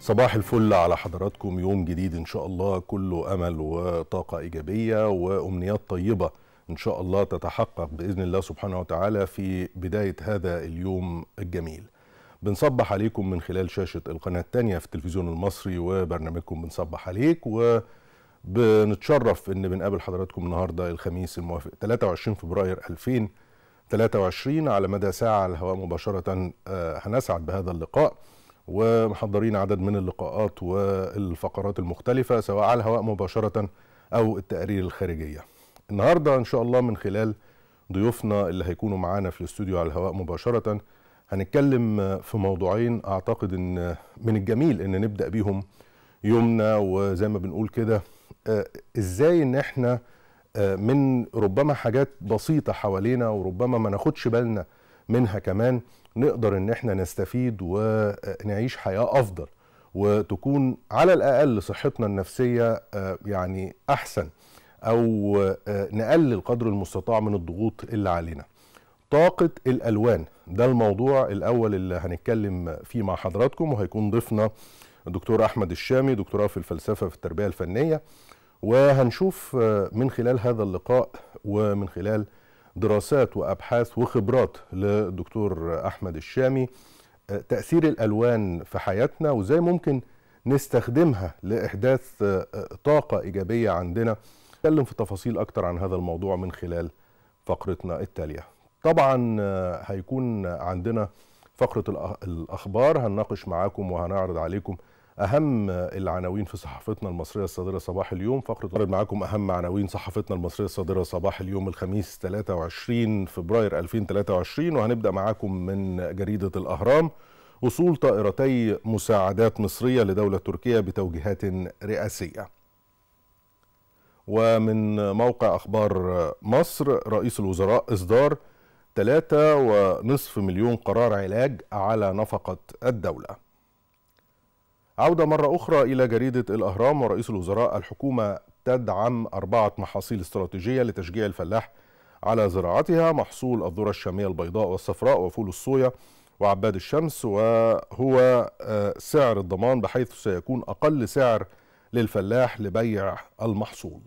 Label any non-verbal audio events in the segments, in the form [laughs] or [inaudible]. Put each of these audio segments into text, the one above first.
صباح الفل على حضراتكم يوم جديد ان شاء الله كله امل وطاقه ايجابيه وامنيات طيبه ان شاء الله تتحقق باذن الله سبحانه وتعالى في بدايه هذا اليوم الجميل. بنصبح عليكم من خلال شاشه القناه الثانيه في التلفزيون المصري وبرنامجكم بنصبح عليك و بنتشرف ان بنقابل حضراتكم النهارده الخميس الموافق 23 فبراير 2023 على مدى ساعه على الهواء مباشره آه، هنسعد بهذا اللقاء ومحضرين عدد من اللقاءات والفقرات المختلفة سواء على الهواء مباشرة أو التقارير الخارجية النهاردة إن شاء الله من خلال ضيوفنا اللي هيكونوا معانا في الاستوديو على الهواء مباشرة هنتكلم في موضوعين أعتقد إن من الجميل إن نبدأ بيهم يومنا وزي ما بنقول كده آه، إزاي إن إحنا آه، من ربما حاجات بسيطة حوالينا وربما ما ناخدش بالنا منها كمان نقدر ان احنا نستفيد ونعيش حياه افضل وتكون على الاقل صحتنا النفسيه آه، يعني احسن او آه، نقلل قدر المستطاع من الضغوط اللي علينا طاقه الالوان ده الموضوع الاول اللي هنتكلم فيه مع حضراتكم وهيكون ضيفنا الدكتور احمد الشامي دكتوراه في الفلسفه في التربيه الفنيه وهنشوف آه، من خلال هذا اللقاء ومن خلال دراسات وأبحاث وخبرات للدكتور أحمد الشامي آه، تأثير الألوان في حياتنا وإزاي ممكن نستخدمها لإحداث آه، آه، طاقة إيجابية عندنا نتكلم في تفاصيل أكتر عن هذا الموضوع من خلال فقرتنا التالية طبعا هيكون عندنا فقرة الأخبار هنناقش معاكم وهنعرض عليكم اهم العناوين في صحافتنا المصريه الصادره صباح اليوم فقره نعرض معاكم اهم عناوين صحافتنا المصريه الصادره صباح اليوم الخميس 23 فبراير 2023 وهنبدا معاكم من جريده الاهرام وصول طائرتي مساعدات مصريه لدوله تركيا بتوجيهات رئاسيه ومن موقع اخبار مصر رئيس الوزراء اصدار 3.5 مليون قرار علاج على نفقه الدوله عودة مرة أخرى إلى جريدة الأهرام ورئيس الوزراء الحكومة تدعم أربعة محاصيل استراتيجية لتشجيع الفلاح على زراعتها محصول الذرة الشامية البيضاء والصفراء وفول الصويا وعباد الشمس وهو آه، سعر الضمان بحيث سيكون أقل سعر للفلاح لبيع المحصول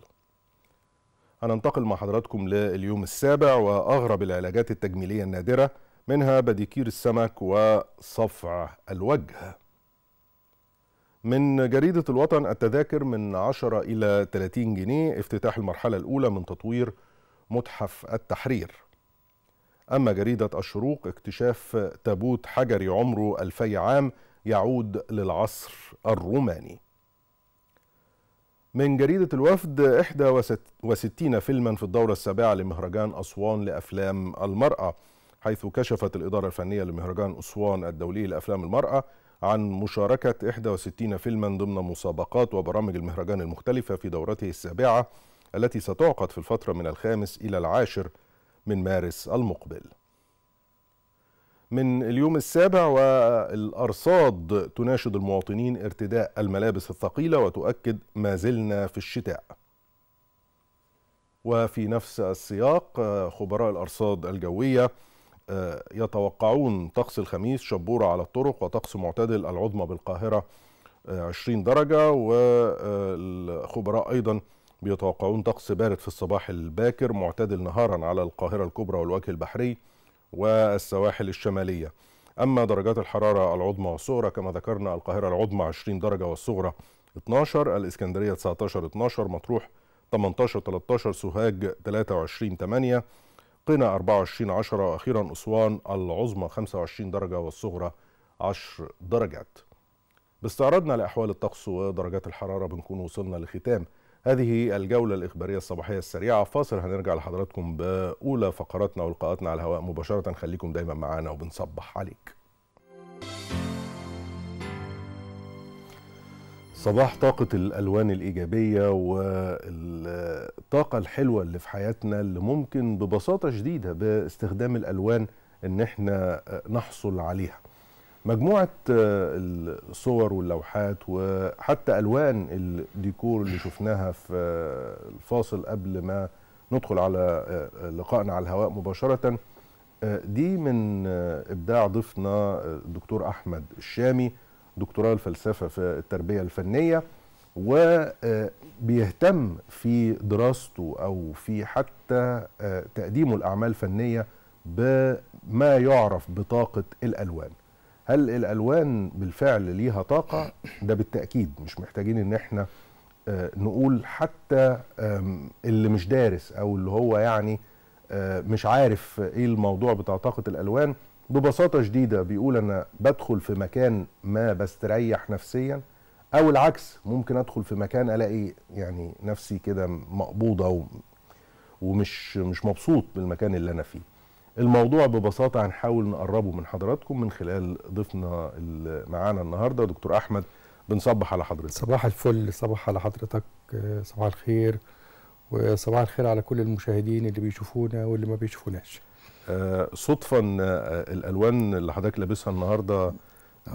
هننتقل مع حضراتكم لليوم السابع وأغرب العلاجات التجميلية النادرة منها بديكير السمك وصفع الوجه من جريدة الوطن التذاكر من 10 إلى 30 جنيه افتتاح المرحلة الأولى من تطوير متحف التحرير أما جريدة الشروق اكتشاف تابوت حجري عمره ألفي عام يعود للعصر الروماني من جريدة الوفد 61 فيلما في الدورة السابعة لمهرجان أسوان لأفلام المرأة حيث كشفت الإدارة الفنية لمهرجان أسوان الدولي لأفلام المرأة عن مشاركة 61 فيلما ضمن مسابقات وبرامج المهرجان المختلفة في دورته السابعة التي ستعقد في الفترة من الخامس إلى العاشر من مارس المقبل من اليوم السابع والأرصاد تناشد المواطنين ارتداء الملابس الثقيلة وتؤكد ما زلنا في الشتاء وفي نفس السياق خبراء الأرصاد الجوية آه، يتوقعون طقس الخميس شبورة على الطرق وطقس معتدل العظمى بالقاهرة 20 آه، درجة والخبراء أيضا بيتوقعون طقس بارد في الصباح الباكر معتدل نهارا على القاهرة الكبرى والوجه البحري والسواحل الشمالية أما درجات الحرارة العظمى والصغرى كما ذكرنا القاهرة العظمى 20 درجة والصغرى 12 الإسكندرية 19 12 مطروح 18 13 سوهاج 23 8 طينة 24 10 وأخيرا أسوان العظمى 25 درجة والصغرى 10 درجات باستعراضنا لأحوال الطقس ودرجات الحرارة بنكون وصلنا لختام هذه الجولة الإخبارية الصباحية السريعة فاصل هنرجع لحضراتكم بأولى فقراتنا ولقاءاتنا على الهواء مباشرة خليكم دايما معانا وبنصبح عليك صباح طاقة الألوان الإيجابية والطاقة الحلوة اللي في حياتنا اللي ممكن ببساطة شديدة باستخدام الألوان إن إحنا نحصل عليها مجموعة الصور واللوحات وحتى ألوان الديكور اللي شفناها في الفاصل قبل ما ندخل على لقائنا على الهواء مباشرة دي من إبداع ضيفنا الدكتور أحمد الشامي دكتوراه الفلسفه في التربيه الفنيه وبيهتم في دراسته او في حتى آه، تقديمه لاعمال فنيه بما يعرف بطاقه الالوان هل الالوان بالفعل ليها طاقه ده بالتاكيد مش محتاجين ان احنا آه، نقول حتى اللي مش دارس او اللي هو يعني آه، مش عارف ايه الموضوع بتاع طاقه الالوان ببساطه شديده بيقول انا بدخل في مكان ما بستريح نفسيا او العكس ممكن ادخل في مكان الاقي يعني نفسي كده مقبوضه ومش مش مبسوط بالمكان اللي انا فيه الموضوع ببساطه هنحاول نقربه من حضراتكم من خلال ضيفنا معانا النهارده دكتور احمد بنصبح على حضرتك صباح الفل صباح على حضرتك صباح الخير وصباح الخير على كل المشاهدين اللي بيشوفونا واللي ما بيشوفوناش آه، صدفه آه، ان الالوان اللي حضرتك لابسها النهارده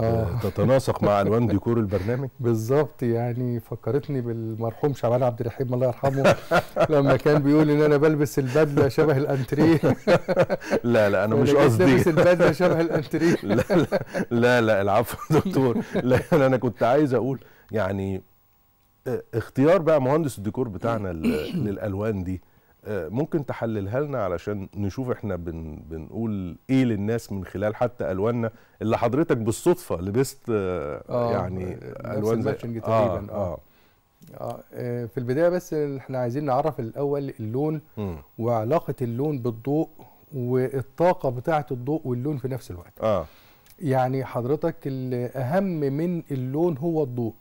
آه. آه. تتناسق مع الوان [laughs] ديكور البرنامج بالظبط يعني فكرتني بالمرحوم شعبان عبد الرحيم الله يرحمه [laughs] لما كان بيقول ان انا بلبس البدله شبه الانتريه [laughs] لا لا انا مش قصدي بلبس البدله شبه الانتريه لا, لا لا لا العفو يا دكتور لا انا كنت عايز اقول يعني اختيار بقى مهندس الديكور بتاعنا [clears throat] للالوان دي آه، ممكن تحللها لنا علشان نشوف احنا بن بنقول ايه للناس من خلال حتى الواننا اللي حضرتك بالصدفه لبست آه, آه، يعني الوان زي آه، تقريبا آه, آه, آه, آه, آه في البدايه بس احنا عايزين نعرف الاول اللون م. وعلاقه اللون بالضوء والطاقه بتاعه الضوء واللون في نفس الوقت آه يعني حضرتك الاهم من اللون هو الضوء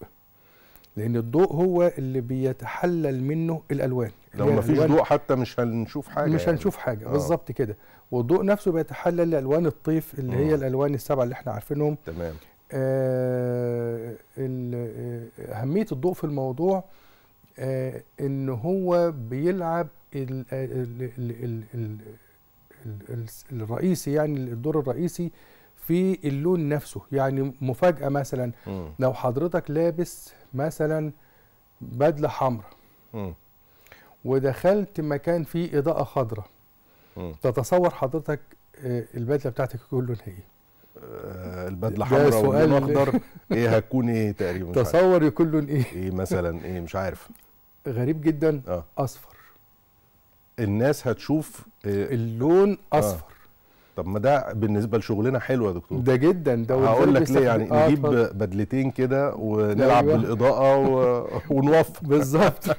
لان الضوء هو اللي بيتحلل منه الالوان لو ما فيش ضوء حتى مش هنشوف حاجه مش يعني. هنشوف حاجه آه. بالظبط كده والضوء نفسه بيتحلل لالوان الطيف اللي م. هي آه. الالوان السبعه اللي احنا عارفينهم تمام آه،, آه اهميه الضوء في الموضوع آه ان هو بيلعب الـ الـ الـ الـ الـ الـ الرئيسي يعني الدور الرئيسي في اللون نفسه يعني مفاجاه مثلا م. لو حضرتك لابس مثلا بدله حمراء ودخلت مكان فيه اضاءه خضراء تتصور حضرتك آه، البدله بتاعتك كله لونها ايه آه، البدله حمراء واللون اخضر ايه هتكون ايه تقريبا تصور يكون لون ايه ايه مثلا ايه مش عارف غريب جدا آه. اصفر الناس هتشوف إيه اللون اصفر آه. طب ما ده بالنسبه لشغلنا حلو يا دكتور ده جدا ده هقول لك ليه يعني آه نجيب طبعا. بدلتين كده ونلعب أيوة. بالاضاءه و... [laughs] ونوفر بالظبط [laughs]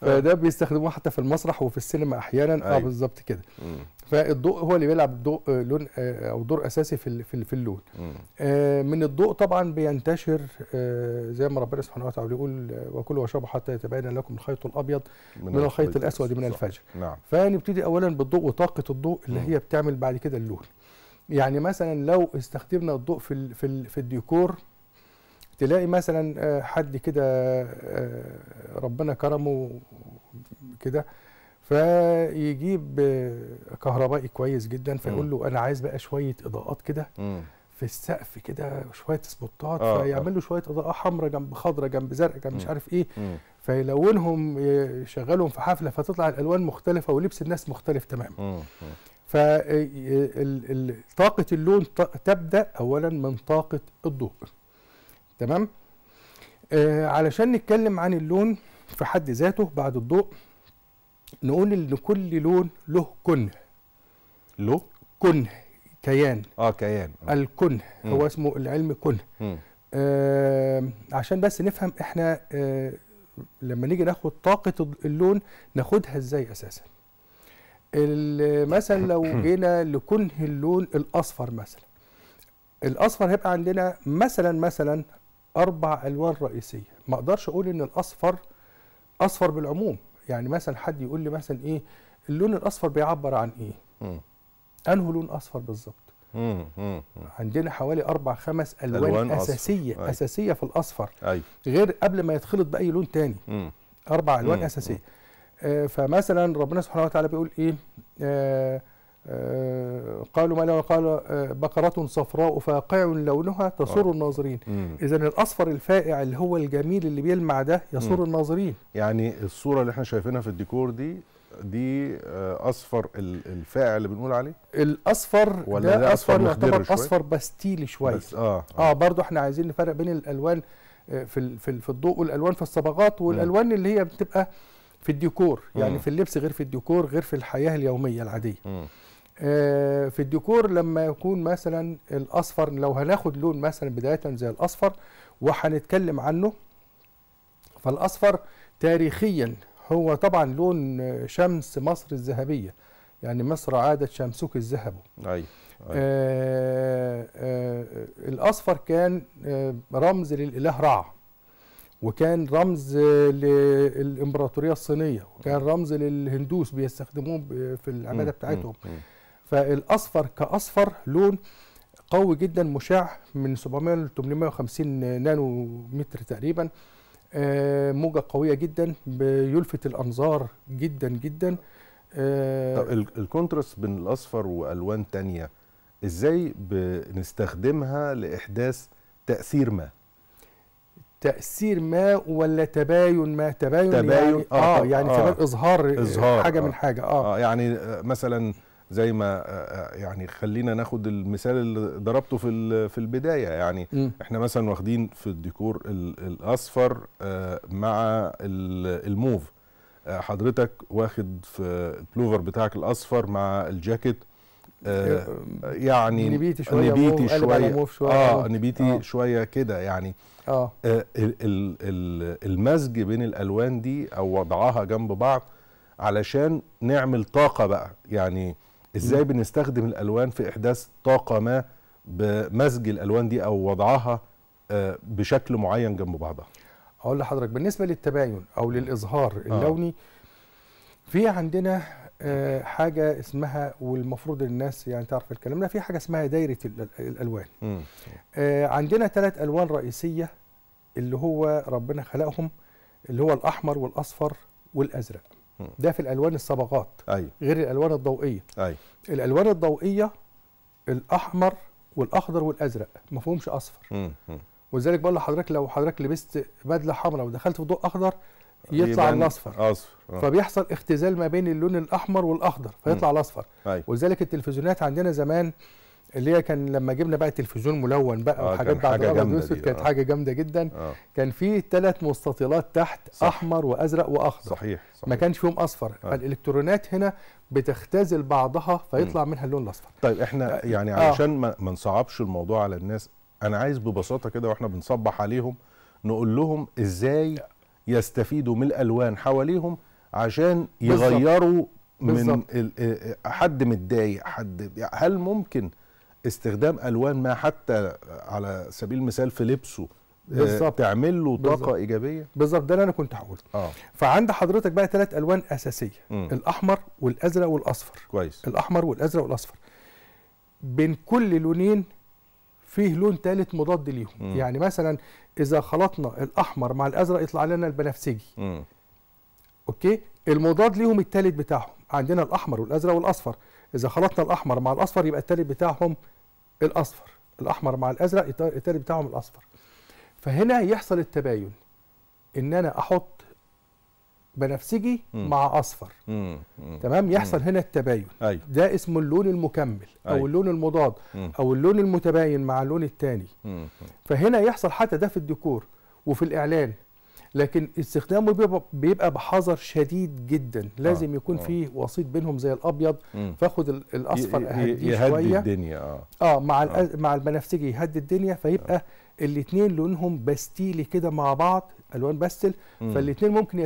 فده بيستخدموه حتى في المسرح وفي السينما احيانا آه، أيوة. اه بالظبط كده فالضوء هو اللي بيلعب ضوء آه، لون آه، او دور اساسي في في اللون آه، من الضوء طبعا بينتشر زي ما ربنا سبحانه وتعالى بيقول وكلوا واشربوا حتى يتبين لكم الخيط الابيض من, من الخيط الاسود من الفجر نعم. فنبتدي اولا بالضوء وطاقه الضوء اللي هي بتعمل بعد كده اللون يعني مثلا لو استخدمنا الضوء في في, في الديكور تلاقي مثلا حد كده ربنا كرمه كده فيجيب كهربائي كويس جدا فيقول له انا عايز بقى شويه اضاءات كده في السقف كده شويه سبوتات آه فيعمل آه. له شويه اضاءه حمراء جنب خضراء جنب زرق جنب مش عارف ايه فيلونهم يشغلهم في حفله فتطلع الالوان مختلفه ولبس الناس مختلف تماما فطاقه اللون تبدا اولا من طاقه الضوء تمام آه علشان نتكلم عن اللون في حد ذاته بعد الضوء نقول ان كل لون له كنه له كنه كيان اه كيان آه. الكنه هو اسمه العلم كنه آه عشان بس نفهم احنا آه لما نيجي ناخد طاقه اللون ناخدها ازاي اساسا مثلا لو [coughs] جينا لكنه اللون الاصفر مثلا الاصفر هيبقى عندنا مثلا مثلا اربع الوان رئيسيه ما اقدرش اقول ان الاصفر اصفر بالعموم يعني مثلا حد يقول لي مثلا ايه اللون الاصفر بيعبر عن ايه مم. انه لون اصفر بالظبط عندنا حوالي اربع خمس الوان, ألوان اساسيه أصفر. أي. أيوه. اساسيه في الاصفر أي. أيوه. غير قبل ما يتخلط باي لون تاني مم. اربع الوان مم. اساسيه آه فمثلا ربنا سبحانه وتعالى بيقول ايه آه آه، قالوا ما له قال آه، بقرة صفراء فاقع لونها تسر آه. الناظرين إذا الأصفر الفائع اللي هو الجميل اللي بيلمع ده يسر الناظرين يعني الصورة اللي احنا شايفينها في الديكور دي دي اصفر الفائع اللي بنقول عليه الاصفر ولا ده, اصفر يعتبر شوي؟ اصفر باستيلي شويه بس آه, اه اه برضو احنا عايزين نفرق بين الالوان في في الضوء والالوان في الصبغات والالوان اللي هي بتبقى في الديكور يعني م. في اللبس غير في الديكور غير في الحياه اليوميه العاديه م. آه، في الديكور لما يكون مثلا الاصفر لو هناخد لون مثلا بدايه زي الاصفر وهنتكلم عنه فالاصفر تاريخيا هو طبعا لون شمس مصر الذهبيه يعني مصر عادت شمسك الذهب أيوة. آه الأصفر كان آه، رمز للإله رع وكان رمز للإمبراطورية الصينية وكان رمز للهندوس بيستخدموه في العمادة بتاعتهم فالاصفر كاصفر لون قوي جدا مشع من 700 ل 850 نانو متر تقريبا آه، موجة قوية جدا بيلفت الأنظار جدا جدا آه، طب الكونتراست بين الأصفر وألوان تانية إزاي بنستخدمها لإحداث تأثير ما؟ تأثير ما ولا تباين ما تباين, تباين يعني آه, آه يعني آه إظهار إظهار حاجة آه من حاجة آه, آه يعني مثلا زي ما آه، آه، يعني خلينا ناخد المثال اللي ضربته في في البدايه يعني م. احنا مثلا واخدين في الديكور الاصفر آه، مع الموف حضرتك واخد في البلوفر بتاعك الاصفر مع الجاكيت يعني نبيتي شويه نبيتي شويه, شوية اه نبيتي آه. شويه كده يعني اه, آه المزج بين الالوان دي او وضعها جنب بعض علشان نعمل طاقه بقى يعني ازاي بنستخدم الالوان في احداث طاقه ما بمزج الالوان دي او وضعها آه، بشكل معين جنب بعضها اقول لحضرتك بالنسبه للتباين او للاظهار آه. اللوني في عندنا آه، حاجه اسمها والمفروض الناس يعني تعرف الكلام ده في حاجه اسمها دايره الالوان عندنا ثلاث الوان رئيسيه اللي هو ربنا خلقهم اللي هو الاحمر والاصفر والازرق ده في الالوان الصبغات أيوة. غير الالوان الضوئيه أيوة. الالوان الضوئيه الاحمر والاخضر والازرق ما فيهمش اصفر ولذلك بقول لحضرتك لو حضرتك لبست بدله حمراء ودخلت في ضوء اخضر يطلع الاصفر اصفر آه. فبيحصل اختزال ما بين اللون الاحمر والاخضر فيطلع الاصفر أيوة. ولذلك التلفزيونات عندنا زمان اللي هي كان لما جبنا بقى تلفزيون ملون بقى آه وحاجات بعد جامدة والاسود كانت آه. حاجه جامده جدا آه. كان في ثلاث مستطيلات تحت صح. احمر وازرق واخضر صحيح, صحيح. ما كانش فيهم اصفر آه. فالالكترونات هنا بتختزل بعضها فيطلع منها اللون الاصفر طيب احنا آه، يعني آه. علشان آه. ما نصعبش الموضوع على الناس انا عايز ببساطه كده واحنا بنصبح عليهم نقول لهم ازاي يستفيدوا من الالوان حواليهم عشان يغيروا بالزبط. من بالزبط. حد متضايق حد هل ممكن استخدام الوان ما حتى على سبيل المثال في لبسه آه، بالظبط تعمل له طاقه ايجابيه بالظبط ده اللي انا كنت هقوله اه فعند حضرتك بقى ثلاث الوان اساسيه م. الاحمر والازرق والاصفر كويس الاحمر والازرق والاصفر بين كل لونين فيه لون ثالث مضاد ليهم م. يعني مثلا اذا خلطنا الاحمر مع الازرق يطلع لنا البنفسجي م. اوكي المضاد ليهم الثالث بتاعهم عندنا الاحمر والازرق والاصفر اذا خلطنا الاحمر مع الاصفر يبقى الثالث بتاعهم الاصفر الاحمر مع الازرق التالي بتاعهم الاصفر فهنا يحصل التباين ان انا احط بنفسجي مع اصفر تمام يحصل هنا التباين أيوه. ده اسمه اللون المكمل أيوه. او اللون المضاد او اللون المتباين مع اللون الثاني فهنا يحصل حتى ده في الديكور وفي الاعلان لكن استخدامه بيبقى, بيبقى بحذر شديد جدا آه. لازم آه يكون آه. في وسيط بينهم زي الابيض فاخد الاصفر اهدي شويه يهدي الدنيا اه اه مع آه. مع البنفسجي يهدي الدنيا فيبقى آه. الاثنين لونهم بستيلي كده مع بعض الوان بستل فالاثنين ممكن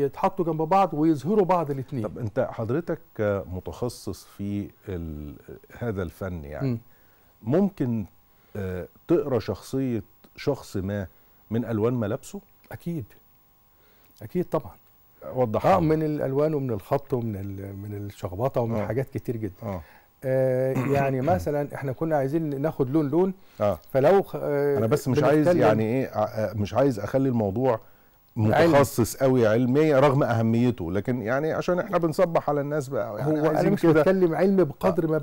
يتحطوا جنب بعض ويظهروا بعض الاثنين طب انت حضرتك متخصص في هذا الفن يعني مم. ممكن آه، تقرا شخصيه شخص ما من الوان ملابسه اكيد اكيد طبعا وضح اه من الالوان ومن الخط ومن من الشخبطه ومن آه. حاجات كتير جدا آه. آه يعني [coughs] مثلا احنا كنا عايزين ناخد لون لون آه. فلو آه انا بس مش عايز يعني ايه آه، آه، مش عايز اخلي الموضوع متخصص قوي علمي رغم اهميته لكن يعني عشان احنا بنصبح على الناس بقى يعني هو انا مش بتكلم علم آه. بقدر ما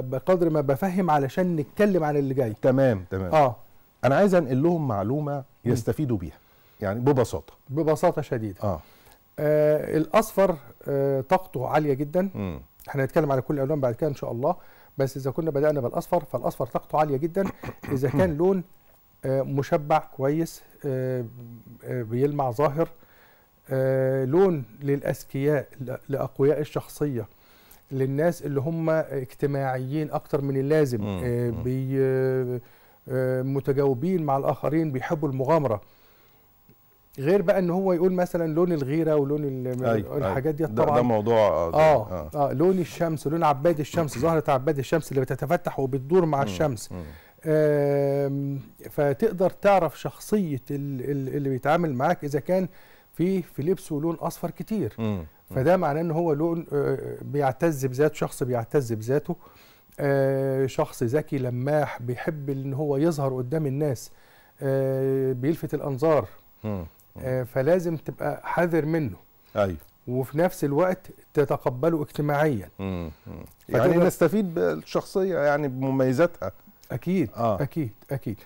بقدر ما بفهم علشان نتكلم عن اللي جاي تمام تمام اه انا عايز انقل لهم معلومه يستفيدوا بيها يعني ببساطه ببساطه شديده اه, آه الاصفر آه طاقته عاليه جدا احنا هنتكلم على كل الالوان بعد كده ان شاء الله بس اذا كنا بدانا بالاصفر فالاصفر طاقته عاليه جدا [coughs] اذا كان لون آه مشبع كويس آه, آه، بيلمع ظاهر آه لون للاذكياء لاقوياء الشخصيه للناس اللي هم اجتماعيين اكتر من اللازم آه، بي آه، متجاوبين مع الاخرين بيحبوا المغامره غير بقى ان هو يقول مثلا لون الغيره ولون الحاجات دي طبعا آه، ده, موضوع آه, آه, اه لون الشمس لون عباد الشمس ظاهره عباد الشمس اللي بتتفتح وبتدور مع الشمس فتقدر تعرف شخصيه اللي بيتعامل معاك اذا كان في في لبسه لون اصفر كتير فده معناه ان هو لون آه، بيعتز بذاته شخص بيعتز بذاته آه، شخص ذكي لماح بيحب ان هو يظهر قدام الناس بيلفت الانظار آه، فلازم تبقى حذر منه ايوه وفي نفس الوقت تتقبله اجتماعيا مم. يعني نستفيد بالشخصيه يعني بمميزاتها اكيد آه. اكيد اكيد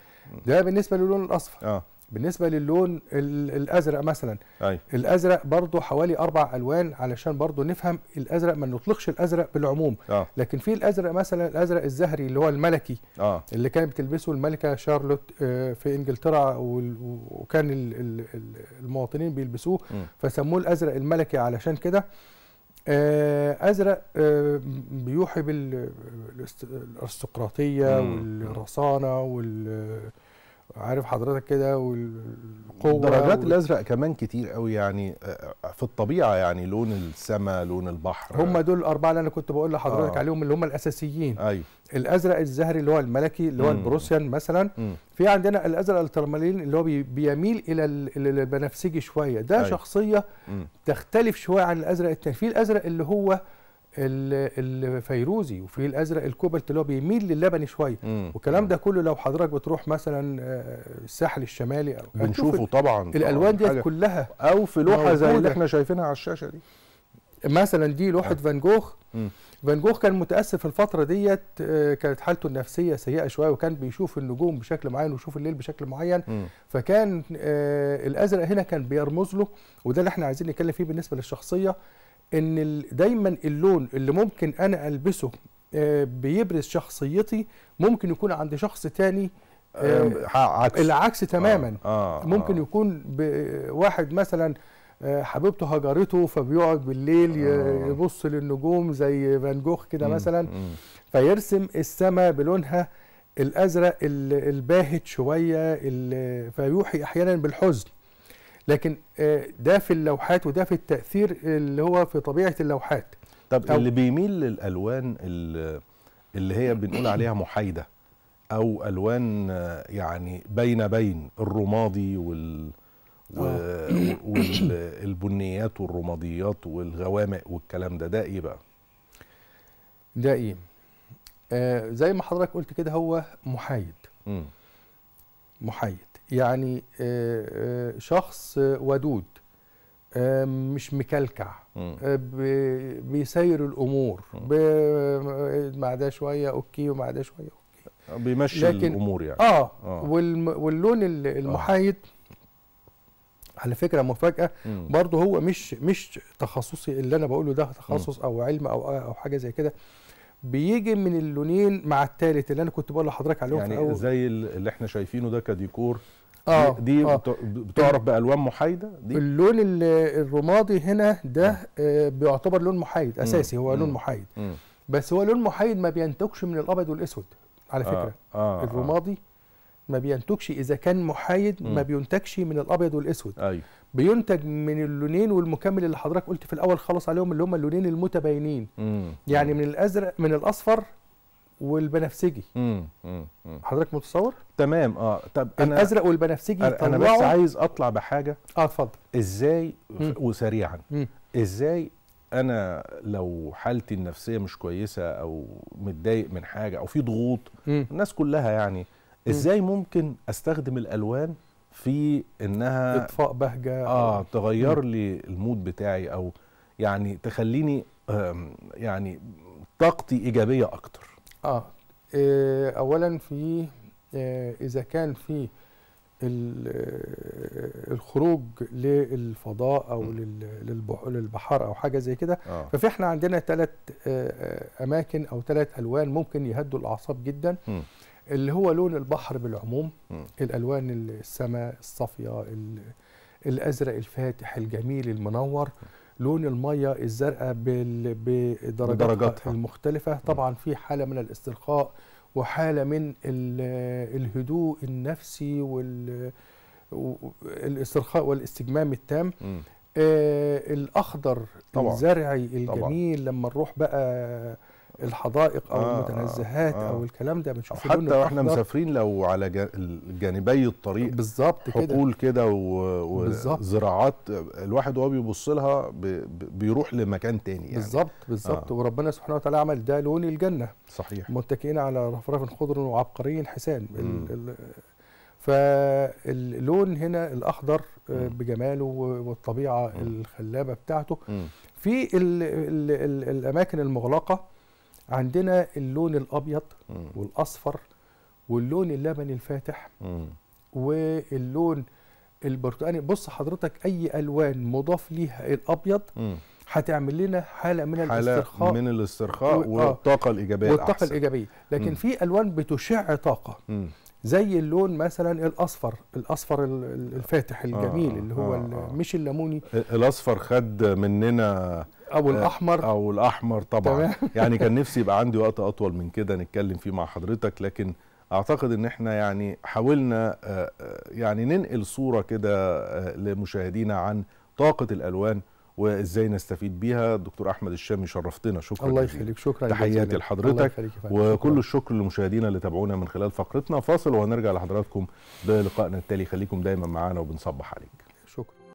ده بالنسبه للون الاصفر آه. بالنسبه للون الازرق مثلا أي. الازرق برضو حوالي اربع الوان علشان برضو نفهم الازرق ما نطلقش الازرق بالعموم آه. لكن في الازرق مثلا الازرق الزهري اللي هو الملكي آه. اللي كانت بتلبسه الملكه شارلوت آه، في انجلترا وكان المواطنين بيلبسوه م. فسموه الازرق الملكي علشان كده آه، ازرق آه، بيوحي بالارستقراطيه والرصانه وال عارف حضرتك كده والقوه درجات وال... الازرق كمان كتير قوي يعني آه، آه، في الطبيعه يعني لون السماء لون البحر هم دول الاربعه اللي انا كنت بقول لحضرتك آه. عليهم اللي هم الاساسيين ايوه الازرق الزهري اللي هو الملكي اللي هو البروسيان مثلا م. في عندنا الازرق الترمالين اللي هو بيميل الى البنفسجي شويه ده أي. أيوه. شخصيه م. تختلف شويه عن الازرق التاني في الازرق اللي هو الفيروزي وفي الازرق الكوبالت اللي هو بيميل للبني شويه والكلام ده كله لو حضرتك بتروح مثلا آه، الساحل الشمالي او بنشوفه طبعا الالوان دي كلها او في لوحه زي اللي احنا شايفينها على الشاشه دي مثلا دي لوحه آه. فان جوخ فان جوخ كان متاسف في الفتره ديت آه، كانت حالته النفسيه سيئه شويه وكان بيشوف النجوم بشكل معين ويشوف الليل بشكل معين م. فكان الازرق هنا كان بيرمز له وده اللي احنا عايزين نتكلم فيه بالنسبه للشخصيه ان دايما اللون اللي ممكن انا البسه آه، بيبرز شخصيتي ممكن يكون عند شخص تاني آه، عكس. العكس تماما آه. آه. آه. ممكن يكون واحد مثلا حبيبته هجرته فبيقعد بالليل يبص للنجوم زي فان جوخ كده مثلا فيرسم السماء بلونها الازرق الباهت شويه فيوحي احيانا بالحزن لكن آه، ده في اللوحات وده في التاثير اللي هو في طبيعه اللوحات طب اللي بيميل للالوان اللي هي بنقول عليها محايده او الوان آه، يعني بين بين الرمادي وال آه. والبنيات والرماديات والغوامق والكلام ده ده ايه بقى ده ايه آه زي ما حضرتك قلت كده هو محايد محايد يعني آه، آه، شخص ودود آه، مش مكلكع بيسير الامور مع ده شويه اوكي ومع ده شويه اوكي بيمشي لكن الامور يعني اه, آه. واللون المحايد آه. على فكره مفاجاه برضه هو مش مش تخصصي اللي انا بقوله ده تخصص او علم او او حاجه زي كده بيجي من اللونين مع الثالث اللي انا كنت بقول لحضرتك عليهم يعني في الاول زي اللي احنا شايفينه ده كديكور آه دي آه بتعرف بالوان محايده دي اللون الرمادي هنا ده آه بيعتبر لون محايد اساسي هو لون محايد بس هو لون محايد ما بينتجش من الابيض والاسود على آه، فكره آه آه الرمادي ما بينتجش اذا كان محايد ما بينتجش من الابيض والاسود أيوه بينتج من اللونين والمكمل اللي حضرتك قلت في الاول خالص عليهم اللي هم اللونين المتباينين يعني من الازرق من الاصفر والبنفسجي حضرتك متصور تمام اه طب انا الازرق والبنفسجي انا بس عايز اطلع بحاجه اه اتفضل ازاي مم. وسريعا مم. ازاي انا لو حالتي النفسيه مش كويسه او متضايق من حاجه او في ضغوط مم. الناس كلها يعني ازاي ممكن استخدم الالوان في انها اطفاء بهجه اه تغير لي المود بتاعي او يعني تخليني يعني طاقتي ايجابيه اكتر اه, آه، اولا في آه، اذا كان في آه، الخروج للفضاء او للبحار او حاجه زي كده آه. ففي احنا عندنا ثلاث اماكن او ثلاث الوان ممكن يهدوا الاعصاب جدا م. اللي هو لون البحر بالعموم م. الالوان السماء الصافيه الازرق الفاتح الجميل المنور لون الميه الزرقاء بدرجاتها المختلفه طبعا في حاله من الاسترخاء وحاله من الهدوء النفسي والاسترخاء والاستجمام التام آه الاخضر طبعا. الزرعي الجميل طبعا. لما نروح بقى الحدائق او آه المتنزهات آه او آه. الكلام ده بنشوف حتى واحنا مسافرين لو على جانبي الطريق بالظبط كده حقول كده وزراعات الواحد وهو بيبص لها بيروح لمكان تاني يعني بالظبط بالظبط آه وربنا سبحانه وتعالى عمل ده لون الجنه صحيح متكئين على رفرف خضر وعبقري حسان فاللون هنا الاخضر آه، بجماله والطبيعه الخلابه بتاعته في الـ الـ الـ الاماكن المغلقه عندنا اللون الابيض مم. والاصفر واللون اللبني الفاتح مم. واللون البرتقاني بص حضرتك اي الوان مضاف ليها الابيض هتعمل لنا حاله من حالة الاسترخاء من الاسترخاء و... آه. والطاقه الايجابيه والطاقه الأحسن. الايجابيه لكن مم. في الوان بتشع طاقه مم. زي اللون مثلا الاصفر الاصفر الفاتح آه، الجميل آه اللي هو آه, آه. مش الليموني الاصفر خد مننا او آه، الاحمر او الاحمر طبعا [laughs] يعني كان نفسي يبقى عندي وقت اطول من كده نتكلم فيه مع حضرتك لكن اعتقد ان احنا يعني حاولنا آه، آه، يعني ننقل صوره كده لمشاهدينا عن طاقه الالوان وازاي نستفيد بيها الدكتور احمد الشامي شرفتنا شكرا الله يخليك شكرا تحياتي لحضرتك وكل الشكر لمشاهدينا اللي تابعونا من خلال فقرتنا فاصل وهنرجع لحضراتكم بلقائنا التالي خليكم دايما معانا وبنصبح عليك